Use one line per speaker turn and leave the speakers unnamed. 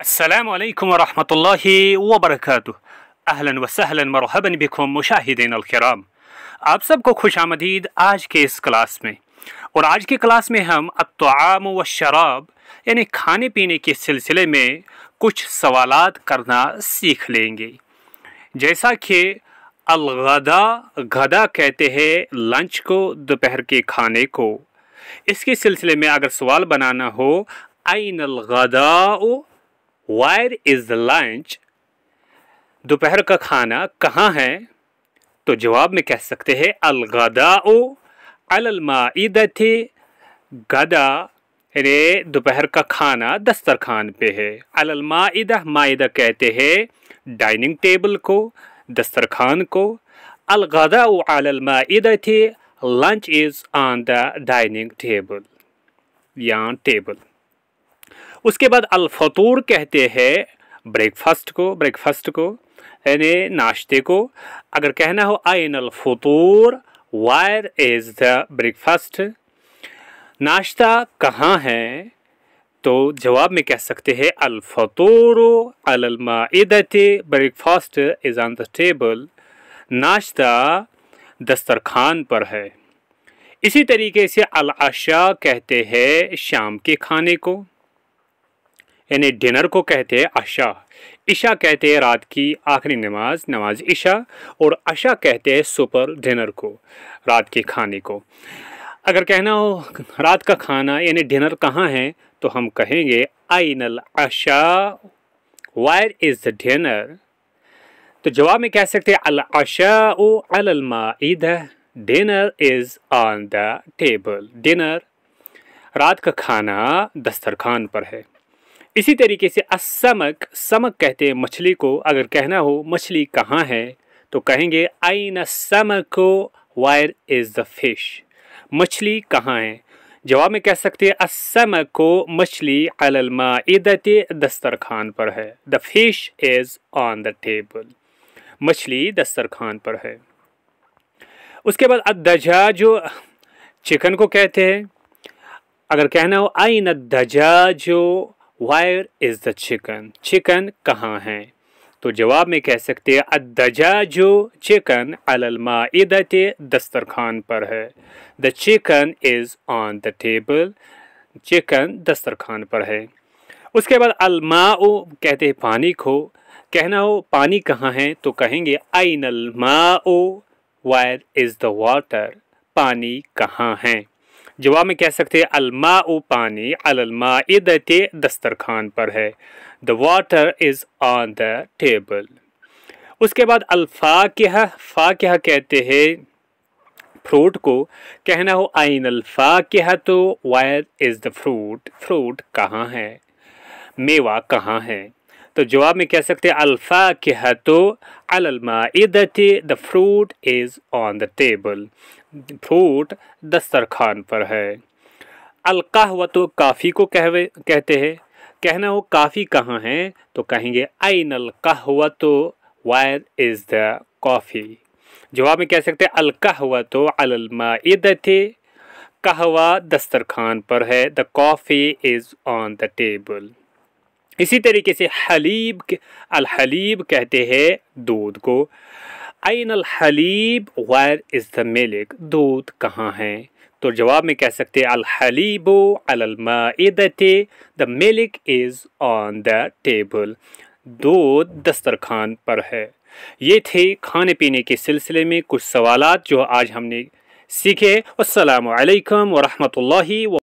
السلام عليكم ورحمة الله وبركاته أهلا وسهلا مرحبا بكم مشاهدين الكرام आप सबको खुश आमदीद आज के इस क्लास में और आज की क्लास में हम अतआम व शराब यानी खाने पीने के सिलसिले में कुछ सवाल करना सीख लेंगे जैसा कि अलगदा गदा कहते हैं लंच को दोपहर के खाने को इसके सिलसिले में अगर सवाल बनाना हो आइन अलगदा वायर इज़ द लंच दोपहर का खाना कहाँ है तो जवाब में कह सकते हैं अलगदा ओ अलमाद थे गदा रे दोपहर का खाना दस्तरखान पे है अलमादा माहिदा कहते हैं डाइनिंग टेबल को दस्तरखान को अलगदा ओ अलमादा थे lunch is on the dining table या टेबल उसके बाद अलफतूर कहते हैं ब्रेकफास्ट को ब्रेकफास्ट को यानी नाश्ते को अगर कहना हो आइन अलफतूर वायर इज़ द ब्रेकफास्ट नाश्ता कहाँ है तो जवाब में कह सकते हैं अलफतूर अलमादत breakfast is on the table नाश्ता दस्तरखान पर है इसी तरीके से अलाशा कहते हैं शाम के खाने को यानी डिनर को कहते हैं अशा इशा कहते हैं रात की आखिरी नमाज नमाज इशा और अशा कहते हैं सुपर डिनर को रात के खाने को अगर कहना हो रात का खाना यानी डिनर कहाँ है तो हम कहेंगे नल अशा वायर इज़ द डिनर तो जवाब में कह सकते हैं अल अशा ओ अलमा ईद dinner is on the table dinner रात का खाना दस्तरखान पर है इसी तरीके से असमक समक कहते हैं मछली को अगर कहना हो मछली कहाँ है तो कहेंगे आई न समको वायर इज़ द फिश मछली कहाँ है जवाब में कह सकते हैं असमको मछली अलमा इदत दस्तरखान पर है the fish is on the table मछली दस्तरखान पर है उसके बाद अदजा जो चिकन को कहते हैं अगर कहना हो आई न दजा जो where is the chicken chicken कहाँ है तो जवाब में कह सकते हैं अदजा जो चिकन अलमादत दस्तरखान पर है the chicken is on the table chicken दस्तरखान पर है उसके बाद अलमा ओ कहते हैं पानी को कहना हो पानी कहाँ है तो कहेंगे आइन अलमा वायर इज़ द वाटर पानी कहाँ है जवाब में कह सकते हैं अलमा ओ पानी अलमा दस्तर दस्तरखान पर है the water is on the table उसके बाद अल्फा क्या फ़ा क्या कहते हैं फ्रूट को कहना हो आइन अल्फा क्या तो where is the fruit fruit कहाँ है मेवा कहाँ है तो जवाब में कह सकते हैं अल्फा क्या तो अलमा इदत the fruit is on the table fruit दस्तरखान पर है अलका हुआ तो काफ़ी को कहवे कहते हैं कहना हो काफ़ी कहाँ है तो कहेंगे आई नलकाह हुआ तो वायर इज़ द कॉफ़ी जवाब में कह सकते हैं अलका हुआ तो अलमा थे कहवा दस्तरखान पर है the coffee is on the table इसी तरीके से हलीब अलहलीब कहते हैं दूध को आइन अल हलीब वायर इज़ द मिल्क दूध कहाँ है तो जवाब में कह सकते हैं अल हलीबो अलमादे the milk is on the table दूध दस्तरखान पर है ये थे खाने पीने के सिलसिले में कुछ सवाल जो आज हमने सीखे असलकम वरहमल